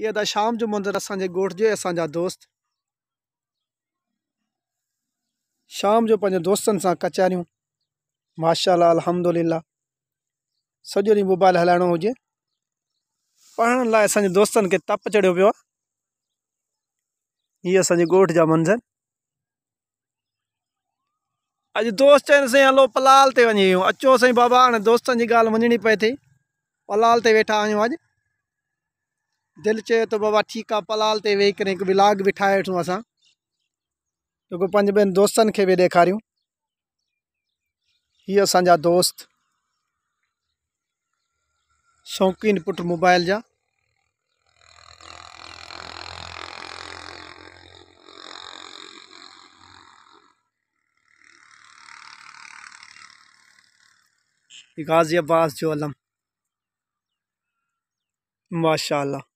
इहा अदा शाम जो मंज़र असांजे ॻोठ जो असांजा दोस्त शाम जो पंहिंजे दोस्तनि सां कचहरियूं माशा अलहमदिल्ला सॼो ॾींहुं मोबाइल हलो हुजे पढ़ण लाइ असांजे दोस्तनि खे तप चढ़ियो पियो आहे हीअ असांजे ॻोठ मंज़र अॼु दोस्त चवनि साईं हलो पलाल ते वञी अचो सही बाबा हाणे दोस्तनि जी ॻाल्हि मञणी पए थी पलाल ते वेठा आहियूं दिल चे तो बाबा ठीक है पलाल ते वेही करे एक विलाग बि ठाहे अस असां पंज ॿियनि दोस्त के बि ॾेखारियूं ये असा दोस्त शौक़ीन पुट मोबाइल जा गाज़ी अब्बास जो अलम माशा